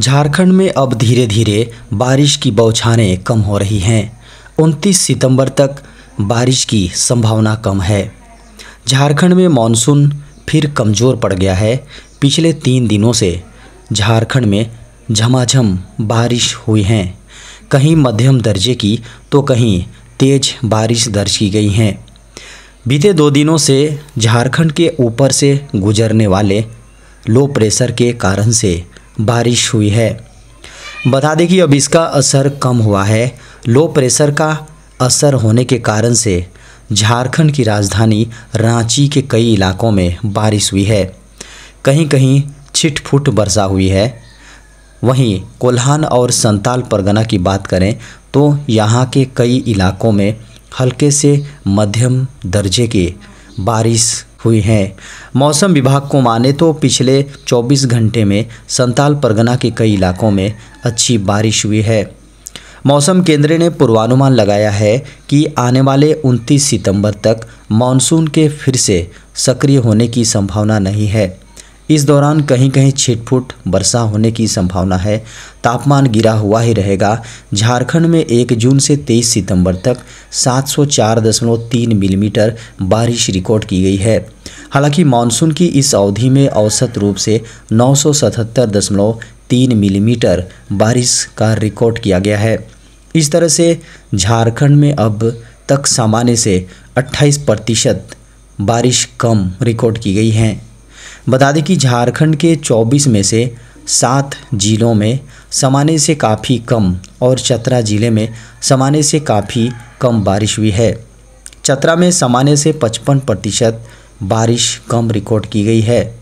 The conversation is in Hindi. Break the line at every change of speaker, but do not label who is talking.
झारखंड में अब धीरे धीरे बारिश की बौछारें कम हो रही हैं 29 सितंबर तक बारिश की संभावना कम है झारखंड में मानसून फिर कमज़ोर पड़ गया है पिछले तीन दिनों से झारखंड में झमाझम बारिश हुई हैं कहीं मध्यम दर्जे की तो कहीं तेज़ बारिश दर्ज की गई हैं बीते दो दिनों से झारखंड के ऊपर से गुजरने वाले लो प्रेशर के कारण से बारिश हुई है बता दें कि अब इसका असर कम हुआ है लो प्रेशर का असर होने के कारण से झारखंड की राजधानी रांची के कई इलाकों में बारिश हुई है कहीं कहीं छिटफुट वर्षा हुई है वहीं कोल्हान और संताल परगना की बात करें तो यहाँ के कई इलाकों में हल्के से मध्यम दर्जे की बारिश हुई हैं मौसम विभाग को माने तो पिछले 24 घंटे में संताल परगना के कई इलाकों में अच्छी बारिश हुई है मौसम केंद्र ने पूर्वानुमान लगाया है कि आने वाले 29 सितंबर तक मानसून के फिर से सक्रिय होने की संभावना नहीं है इस दौरान कहीं कहीं छिटफुट वर्षा होने की संभावना है तापमान गिरा हुआ ही रहेगा झारखंड में 1 जून से 23 सितंबर तक 704.3 मिलीमीटर बारिश रिकॉर्ड की गई है हालांकि मानसून की इस अवधि में औसत रूप से नौ मिलीमीटर बारिश का रिकॉर्ड किया गया है इस तरह से झारखंड में अब तक सामान्य से 28 प्रतिशत बारिश कम रिकॉर्ड की गई है बता दें कि झारखंड के 24 में से सात जिलों में सामान्य से काफ़ी कम और चतरा ज़िले में सामान्य से काफ़ी कम बारिश हुई है चतरा में सामान्य से 55 प्रतिशत बारिश कम रिकॉर्ड की गई है